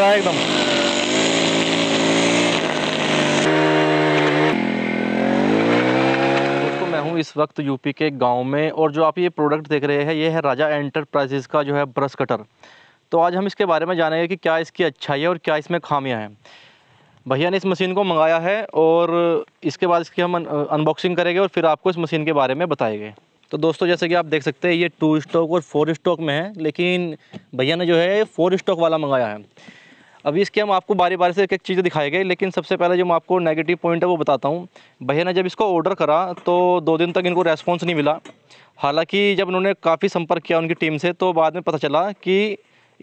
रहा है एकदम मैं हूँ इस वक्त यूपी के गांव में और जो आप ये प्रोडक्ट देख रहे हैं ये है राजा एंटरप्राइजेस का जो है ब्रश कटर तो आज हम इसके बारे में जानेंगे कि क्या इसकी अच्छाई है और क्या इसमें खामियां हैं भैया ने इस मशीन को मंगाया है और इसके बाद इसकी हम अनबॉक्सिंग करेंगे और फिर आपको इस मशीन के बारे में बताएंगे तो दोस्तों जैसे कि आप देख सकते हैं ये टू स्टॉक और फोर स्टॉक में है लेकिन भैया ने जो है फोर स्टॉक वाला मंगाया है अभी इसके हम आपको बारी बारी से एक एक चीज़ें दिखाएंगे लेकिन सबसे पहले जो मैं आपको नेगेटिव पॉइंट है वो बताता हूँ भैया ने जब इसको ऑर्डर करा तो दो दिन तक इनको रेस्पॉन्स नहीं मिला हालाँकि जब उन्होंने काफ़ी संपर्क किया उनकी टीम से तो बाद में पता चला कि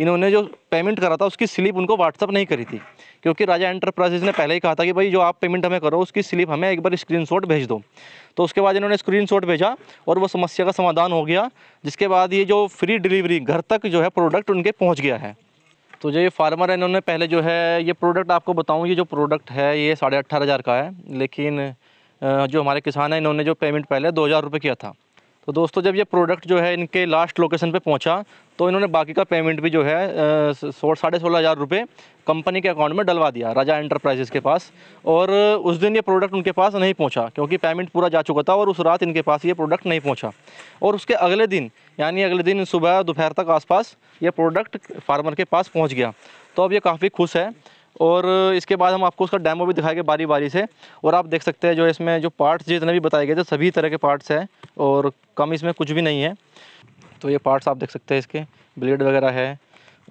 इन्होंने जो पेमेंट करा था उसकी स्लिप उनको व्हाट्सअप नहीं करी थी क्योंकि राजा एंटरप्राइजेज ने पहले ही कहा था कि भाई जो आप पेमेंट हमें करो उसकी स्लिप हमें एक बार स्क्रीनशॉट भेज दो तो उसके बाद इन्होंने स्क्रीनशॉट भेजा और वो समस्या का समाधान हो गया जिसके बाद ये जो फ्री डिलीवरी घर तक जो है प्रोडक्ट उनके पहुँच गया है तो जो ये फार्मर है इन्होंने पहले जो है ये प्रोडक्ट आपको बताऊँ ये जो प्रोडक्ट है ये साढ़े अट्ठारह हज़ार का है लेकिन जो हमारे किसान हैं इन्होंने जो पेमेंट पहले दो हज़ार रुपये किया था तो दोस्तों जब ये प्रोडक्ट जो है इनके लास्ट लोकेशन पे पहुंचा तो इन्होंने बाकी का पेमेंट भी जो है सो साढ़े सोलह हज़ार रुपये कंपनी के अकाउंट में डलवा दिया राजा एंटरप्राइजेस के पास और उस दिन ये प्रोडक्ट उनके पास नहीं पहुंचा क्योंकि पेमेंट पूरा जा चुका था और उस रात इनके पास ये प्रोडक्ट नहीं पहुँचा और उसके अगले दिन यानी अगले दिन सुबह दोपहर तक आसपास ये प्रोडक्ट फार्मर के पास पहुँच गया तो अब ये काफ़ी खुश है और इसके बाद हम आपको उसका डैमो भी दिखाएंगे बारी बारी से और आप देख सकते हैं जो इसमें जो पार्ट्स जितने भी बताए गए थे सभी तरह के पार्ट्स हैं और कम इसमें कुछ भी नहीं है तो ये पार्ट्स आप देख सकते हैं इसके ब्लेड वगैरह है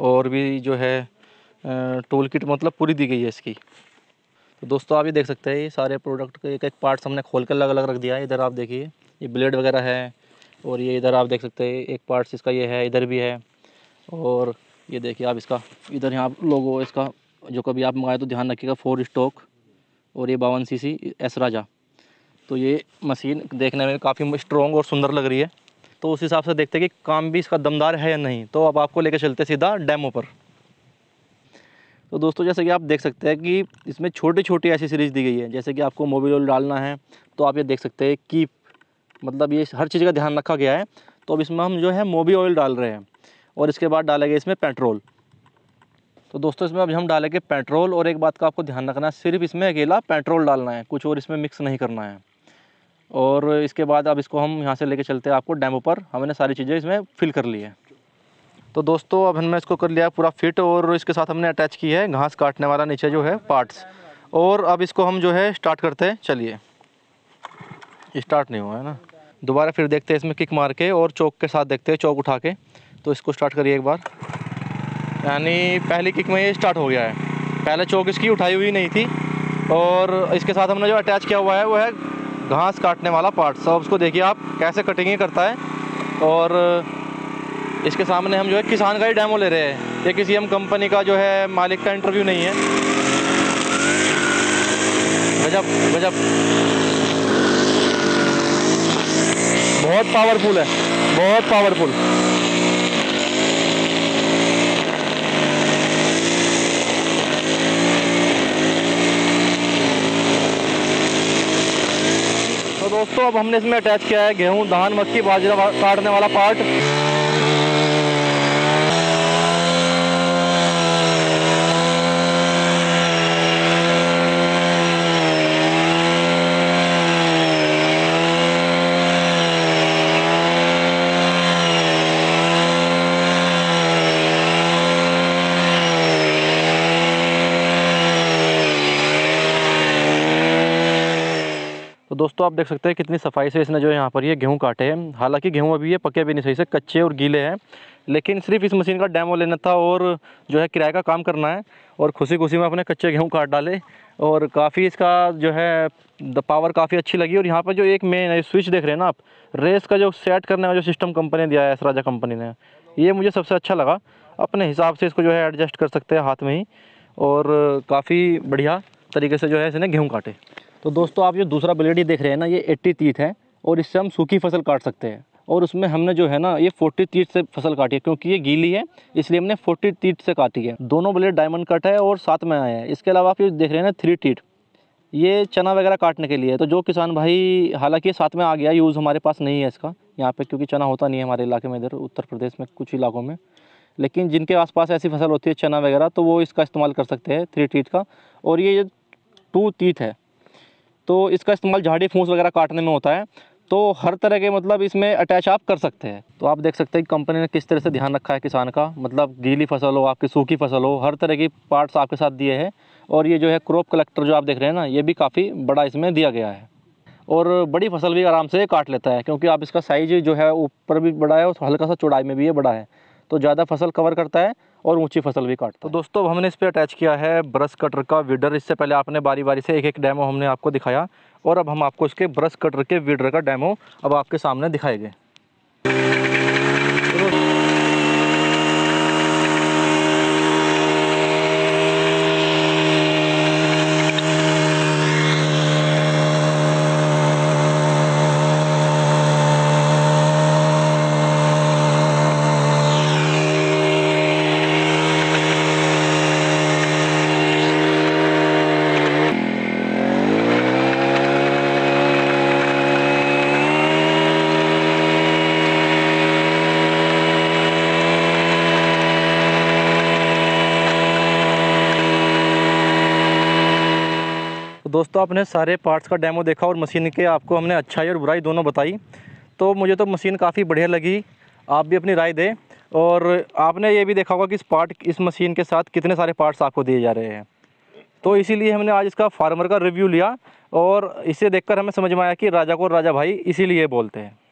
और भी जो है टूल किट मतलब पूरी दी गई है इसकी तो दोस्तों आप ये देख सकते हैं ये सारे प्रोडक्ट के एक एक पार्ट्स हमने खोल कर अलग अलग रख दिया है इधर आप देखिए ये ब्लेड वगैरह है और ये इधर आप देख सकते हैं एक पार्ट्स इसका ये है इधर भी है और ये देखिए आप इसका इधर यहाँ लोगो इसका जो कभी आप मंगाए तो ध्यान रखिएगा फोर स्टॉक और ये बावन सी सी एसराजा तो ये मशीन देखने में काफ़ी स्ट्रॉन्ग और सुंदर लग रही है तो उस हिसाब से देखते हैं कि काम भी इसका दमदार है या नहीं तो अब आपको लेकर चलते सीधा डैमों पर तो दोस्तों जैसे कि आप देख सकते हैं कि इसमें छोटी छोटी ऐसी सीरीज़ दी गई है जैसे कि आपको मोबिल ऑयल डालना है तो आप ये देख सकते हैं कीप मतलब ये हर चीज़ का ध्यान रखा गया है तो अब इसमें हम जो है मोबी ऑयल डाल रहे हैं और इसके बाद डालेंगे इसमें पेट्रोल तो दोस्तों इसमें अब हम डालेंगे पेट्रोल और एक बात का आपको ध्यान रखना है सिर्फ इसमें अकेला पेट्रोल डालना है कुछ और इसमें मिक्स नहीं करना है और इसके बाद अब इसको हम यहाँ से लेके चलते हैं आपको डैमो पर हमने सारी चीज़ें इसमें फिल कर ली है तो दोस्तों अब हमने इसको कर लिया पूरा फिट और इसके साथ हमने अटैच की है घास काटने वाला नीचे जो है पार्ट्स और अब इसको हम जो है स्टार्ट करते हैं चलिए स्टार्ट नहीं हुआ है ना दोबारा फिर देखते हैं इसमें किक मार के और चौक के साथ देखते हैं चौक उठा के तो इसको स्टार्ट करिए एक बार यानी पहली किक में ये स्टार्ट हो गया है पहले चौक इसकी उठाई हुई नहीं थी और इसके साथ हमने जो अटैच किया हुआ है वो है घास काटने वाला पार्ट सब उसको देखिए आप कैसे कटिंग करता है और इसके सामने हम जो है किसान का ही डैमो ले रहे हैं ये किसी हम कंपनी का जो है मालिक का इंटरव्यू नहीं है गजब गजब बहुत पावरफुल है बहुत पावरफुल अब हमने इसमें अटैच किया है गेहूँ धान मक्की बाजरा काटने वाला पार्ट दोस्तों आप देख सकते हैं कितनी सफाई से इसने जो यहाँ पर ये गेहूँ काटे हैं हालांकि गेहूँ अभी ये पके भी नहीं सही से कच्चे और गीले हैं लेकिन सिर्फ इस मशीन का डैमो लेना था और जो है किराए का काम करना है और खुशी खुशी में अपने कच्चे गेहूँ काट डाले और काफ़ी इसका जो है द पावर काफ़ी अच्छी लगी और यहाँ पर जो एक मेन स्विच देख रहे हैं ना आप रेस का जो सेट करने का जो सिस्टम कंपनी ने दिया है सराजा कंपनी ने ये मुझे सबसे अच्छा लगा अपने हिसाब से इसको जो है एडजस्ट कर सकते हैं हाथ में ही और काफ़ी बढ़िया तरीके से जो है इसने गेहूँ काटे तो दोस्तों आप जो दूसरा ब्लेड ये देख रहे हैं ना ये एट्टी तीत है और इससे हम सूखी फसल काट सकते हैं और उसमें हमने जो है ना ये फोर्टी तीट से फसल काटी है क्योंकि ये गीली है इसलिए हमने फोर्टी तीट से काटी है दोनों ब्लेड डायमंड कट है और साथ में आए हैं इसके अलावा आप ये देख रहे हैं ना थ्री टीट ये चना वगैरह काटने के लिए तो जो किसान भाई हालांकि साथ में आ गया यूज़ हमारे पास नहीं है इसका यहाँ पे क्योंकि चना होता नहीं है हमारे इलाके में इधर उत्तर प्रदेश में कुछ इलाकों में लेकिन जिनके आसपास ऐसी फसल होती है चना वगैरह तो वो इसका इस्तेमाल कर सकते हैं थ्री टीथ का और ये टू तीथ है तो इसका इस्तेमाल झाड़ी फूस वगैरह काटने में होता है तो हर तरह के मतलब इसमें अटैच आप कर सकते हैं तो आप देख सकते हैं कि कंपनी ने किस तरह से ध्यान रखा है किसान का मतलब गीली फसल हो आपकी सूखी फसल हो हर तरह की पार्ट्स आपके साथ दिए हैं और ये जो है क्रॉप कलेक्टर जो आप देख रहे हैं ना ये भी काफ़ी बड़ा इसमें दिया गया है और बड़ी फसल भी आराम से काट लेता है क्योंकि आप इसका साइज जो है ऊपर भी बड़ा है और हल्का सा चौड़ाई में भी ये बड़ा है तो ज़्यादा फसल कवर करता है और ऊंची फसल भी काटता तो दोस्तों हमने इस पर अटैच किया है ब्रश कटर का विडर इससे पहले आपने बारी बारी से एक एक डैमो हमने आपको दिखाया और अब हम आपको इसके ब्रश कटर के विडर का डैमो अब आपके सामने दिखाएंगे दोस्तों आपने सारे पार्ट्स का डेमो देखा और मशीन के आपको हमने अच्छाई और बुराई दोनों बताई तो मुझे तो मशीन काफ़ी बढ़िया लगी आप भी अपनी राय दें और आपने ये भी देखा होगा कि इस पार्ट इस मशीन के साथ कितने सारे पार्ट्स आपको दिए जा रहे हैं तो इसीलिए हमने आज इसका फार्मर का रिव्यू लिया और इसे देखकर हमें समझ में आया कि राजा को राजा भाई इसीलिए बोलते हैं